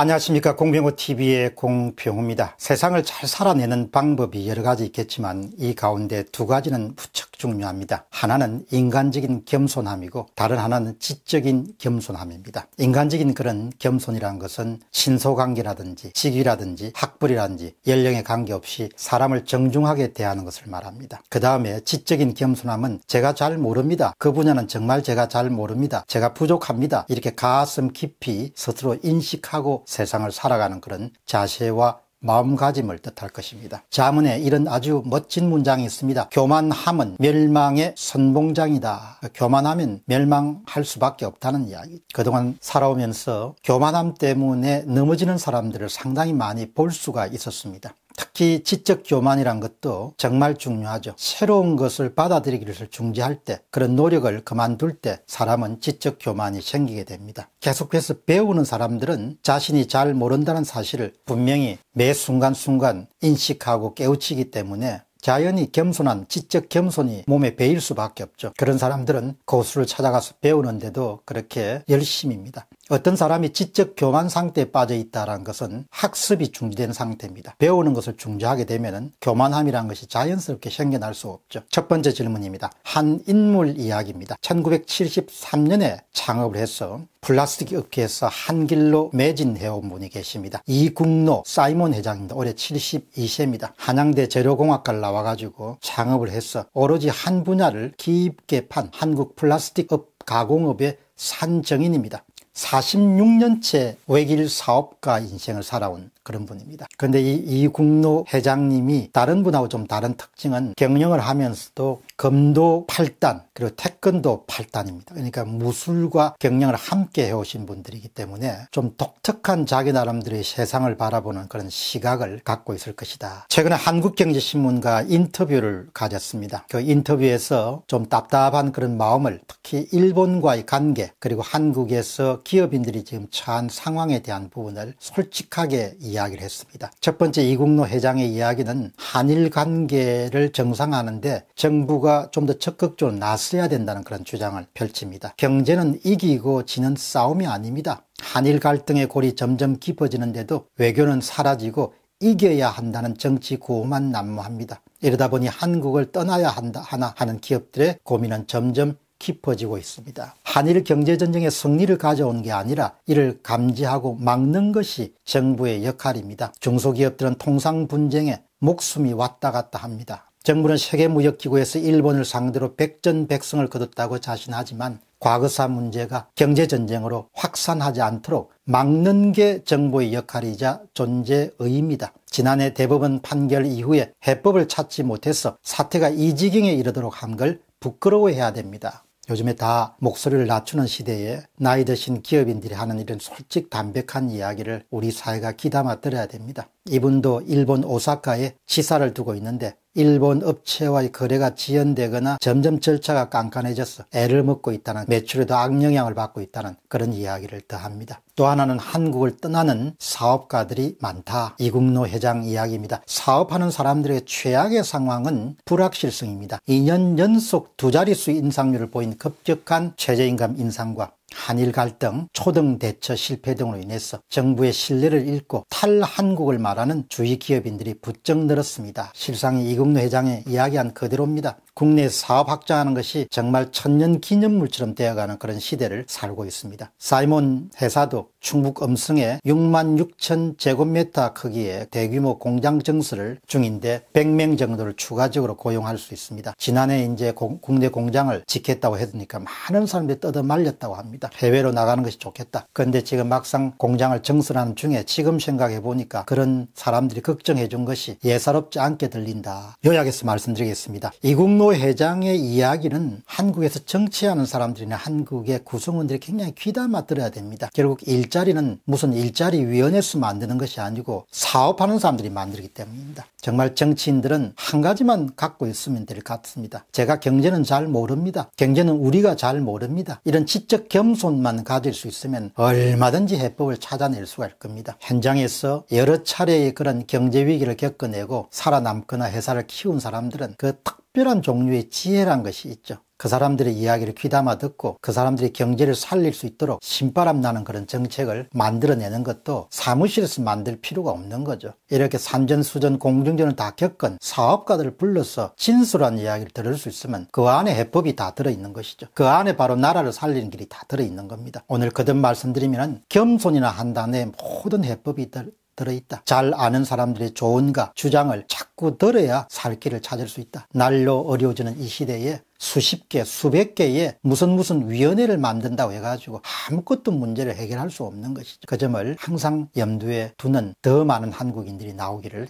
안녕하십니까 공병호TV의 공병호입니다. 세상을 잘 살아내는 방법이 여러 가지 있겠지만 이 가운데 두 가지는 무척 중요합니다. 하나는 인간적인 겸손함이고 다른 하나는 지적인 겸손함입니다. 인간적인 그런 겸손이란 것은 신소관계라든지 직위라든지 학벌이라든지 연령에 관계없이 사람을 정중하게 대하는 것을 말합니다. 그 다음에 지적인 겸손함은 제가 잘 모릅니다. 그 분야는 정말 제가 잘 모릅니다. 제가 부족합니다. 이렇게 가슴 깊이 스스로 인식하고 세상을 살아가는 그런 자세와 마음가짐을 뜻할 것입니다. 자문에 이런 아주 멋진 문장이 있습니다. 교만함은 멸망의 선봉장이다. 교만하면 멸망할 수밖에 없다는 이야기. 그동안 살아오면서 교만함 때문에 넘어지는 사람들을 상당히 많이 볼 수가 있었습니다. 특히 지적 교만이란 것도 정말 중요하죠. 새로운 것을 받아들이기를 중지할 때 그런 노력을 그만둘 때 사람은 지적 교만이 생기게 됩니다. 계속해서 배우는 사람들은 자신이 잘 모른다는 사실을 분명히 매 순간순간 인식하고 깨우치기 때문에 자연히 겸손한 지적 겸손이 몸에 배일 수밖에 없죠. 그런 사람들은 고수를 찾아가서 배우는데도 그렇게 열심입니다. 어떤 사람이 지적 교만 상태에 빠져 있다는 것은 학습이 중지된 상태입니다. 배우는 것을 중지하게 되면 교만함이란 것이 자연스럽게 생겨날 수 없죠. 첫 번째 질문입니다. 한 인물 이야기입니다. 1973년에 창업을 해서 플라스틱 업계에서 한 길로 매진해온 분이 계십니다. 이국노 사이몬 회장입니다. 올해 72세입니다. 한양대 재료공학과를 나와가지고 창업을 해서 오로지 한 분야를 깊게 판 한국 플라스틱 업 가공업의 산정인입니다. 46년째 외길 사업가 인생을 살아온 그런 분입니다. 그런데 이 이국노 회장님이 다른 분하고 좀 다른 특징은 경영을 하면서도 검도 8단 그리고 태권도 8단입니다. 그러니까 무술과 경영을 함께 해오신 분들이기 때문에 좀 독특한 자기 나름대로의 세상을 바라보는 그런 시각을 갖고 있을 것이다. 최근에 한국경제신문과 인터뷰를 가졌습니다. 그 인터뷰에서 좀 답답한 그런 마음을 특히 일본과의 관계 그리고 한국에서 기업인들이 지금 처한 상황에 대한 부분을 솔직하게 이야기합니다. 이야기를 했습니다. 첫 번째 이국노 회장의 이야기는 한일 관계를 정상화하는데 정부가 좀 더 적극적으로 나서야 된다는 그런 주장을 펼칩니다. 경제는 이기고 지는 싸움이 아닙니다. 한일 갈등의 골이 점점 깊어지는데도 외교는 사라지고 이겨야 한다는 정치 구호만 난무합니다. 이러다 보니 한국을 떠나야 한다 하나 하는 기업들의 고민은 점점 깊어지고 있습니다. 한일 경제전쟁의 승리를 가져온 게 아니라 이를 감지하고 막는 것이 정부의 역할입니다. 중소기업들은 통상 분쟁에 목숨이 왔다 갔다 합니다. 정부는 세계무역기구에서 일본을 상대로 백전백승을 거뒀다고 자신하지만 과거사 문제가 경제전쟁으로 확산하지 않도록 막는 게 정부의 역할이자 존재 의입니다. 지난해 대법원 판결 이후에 해법을 찾지 못해서 사태가 이 지경에 이르도록 한 걸 부끄러워해야 됩니다. 요즘에 다 목소리를 낮추는 시대에 나이 드신 기업인들이 하는 이런 솔직 담백한 이야기를 우리 사회가 귀담아 들어야 됩니다. 이분도 일본 오사카에 지사를 두고 있는데 일본 업체와의 거래가 지연되거나 점점 절차가 깐깐해져서 애를 먹고 있다는 매출에도 악영향을 받고 있다는 그런 이야기를 더합니다. 또 하나는 한국을 떠나는 사업가들이 많다. 이국노 회장 이야기입니다. 사업하는 사람들의 최악의 상황은 불확실성입니다. 2년 연속 두 자릿수 인상률을 보인 급격한 최저임금 인상과 한일 갈등, 초등 대처 실패 등으로 인해서 정부의 신뢰를 잃고 탈한국을 말하는 주위 기업인들이 부쩍 늘었습니다. 실상 이금노 이 회장의 이야기한 그대로입니다. 국내 사업 확장하는 것이 정말 천년 기념물처럼 되어가는 그런 시대를 살고 있습니다. 사이먼 회사도 충북 음성에 6만 6천 제곱미터 크기의 대규모 공장 증설을 중인데 100명 정도를 추가적으로 고용할 수 있습니다. 지난해 이제 국내 공장을 짓겠다고 했으니까 많은 사람들이 떠들 말렸다고 합니다. 해외로 나가는 것이 좋겠다. 그런데 지금 막상 공장을 증설하는 중에 지금 생각해 보니까 그런 사람들이 걱정해 준 것이 예사롭지 않게 들린다. 요약해서 말씀드리겠습니다. 이국노 회장의 이야기는 한국에서 정치하는 사람들이나 한국의 구성원들이 굉장히 귀담아 들어야 됩니다. 결국 일 일자리는 무슨 일자리 위원회에서 만드는 것이 아니고 사업하는 사람들이 만들기 때문입니다. 정말 정치인들은 한 가지만 갖고 있으면 될 것 같습니다. 제가 경제는 잘 모릅니다. 경제는 우리가 잘 모릅니다. 이런 지적 겸손만 가질 수 있으면 얼마든지 해법을 찾아낼 수가 있을 겁니다. 현장에서 여러 차례의 그런 경제 위기를 겪어내고 살아남거나 회사를 키운 사람들은 그 특별한 종류의 지혜란 것이 있죠. 그 사람들의 이야기를 귀담아 듣고 그 사람들의 경제를 살릴 수 있도록 신바람 나는 그런 정책을 만들어내는 것도 사무실에서 만들 필요가 없는 거죠. 이렇게 산전수전 공중전을 다 겪은 사업가들을 불러서 진솔한 이야기를 들을 수 있으면 그 안에 해법이 다 들어있는 것이죠. 그 안에 바로 나라를 살리는 길이 다 들어있는 겁니다. 오늘 거듭 말씀드리면 겸손이나 한단에 모든 해법이 들, 들어있다. 잘 아는 사람들의 조언과 주장을 자꾸 들어야 살 길을 찾을 수 있다. 날로 어려워지는 이 시대에 수십 개, 수백 개의 무슨 무슨 위원회를 만든다고 해가지고 아무것도 문제를 해결할 수 없는 것이죠. 그 점을 항상 염두에 두는 더 많은 한국인들이 나오기를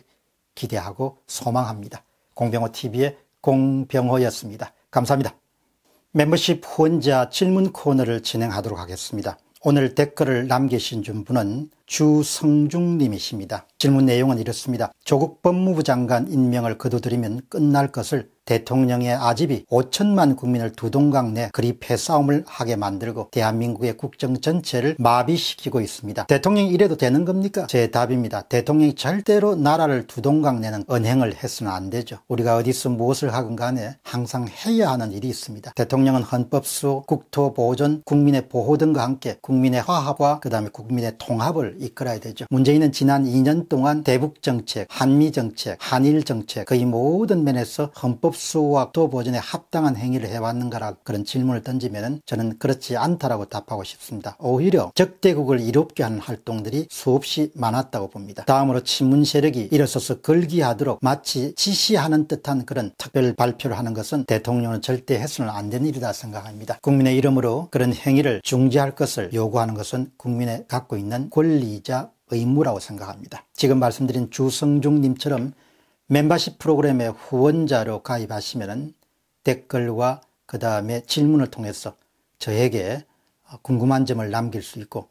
기대하고 소망합니다. 공병호TV의 공병호였습니다. 감사합니다. 멤버십 후원자 질문 코너를 진행하도록 하겠습니다. 오늘 댓글을 남기신 분은 주성중님이십니다. 질문 내용은 이렇습니다. 조국 법무부 장관 임명을 거두드리면 끝날 것을 대통령의 아집이 5천만 국민을 두동강 내 그립해 싸움을 하게 만들고 대한민국의 국정 전체를 마비시키고 있습니다. 대통령이 이래도 되는 겁니까? 제 답입니다. 대통령이 절대로 나라를 두동강 내는 언행을 해서는 안 되죠. 우리가 어디서 무엇을 하건 간에 항상 해야 하는 일이 있습니다. 대통령은 헌법수, 국토보존, 국민의 보호 등과 함께 국민의 화합과 그 다음에 국민의 통합을 이끌어야 되죠. 문재인은 지난 2년 동안 대북정책, 한미정책, 한일정책 거의 모든 면에서 헌법 흡수와 도 보존에 합당한 행위를 해왔는가라 그런 질문을 던지면 저는 그렇지 않다라고 답하고 싶습니다. 오히려 적대국을 이롭게 하는 활동들이 수없이 많았다고 봅니다. 다음으로 친문 세력이 일어서서 걸기하도록 마치 지시하는 듯한 그런 특별 발표를 하는 것은 대통령은 절대 해서는 안 되는 일이다 생각합니다. 국민의 이름으로 그런 행위를 중지할 것을 요구하는 것은 국민의 갖고 있는 권리이자 의무라고 생각합니다. 지금 말씀드린 주성중님처럼 멤버십 프로그램에 후원자로 가입하시면 댓글과 그 다음에 질문을 통해서 저에게 궁금한 점을 남길 수 있고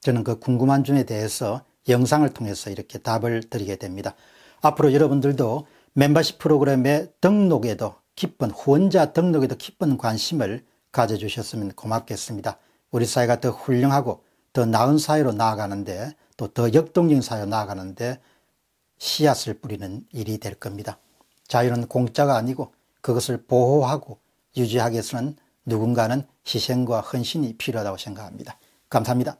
저는 그 궁금한 점에 대해서 영상을 통해서 이렇게 답을 드리게 됩니다. 앞으로 여러분들도 멤버십 프로그램의 등록에도 기쁜 후원자 등록에도 기쁜 관심을 가져주셨으면 고맙겠습니다. 우리 사회가 더 훌륭하고 더 나은 사회로 나아가는데 또 더 역동적인 사회로 나아가는데 씨앗을 뿌리는 일이 될 겁니다. 자유는 공짜가 아니고 그것을 보호하고 유지하기 위해서는 누군가는 희생과 헌신이 필요하다고 생각합니다. 감사합니다.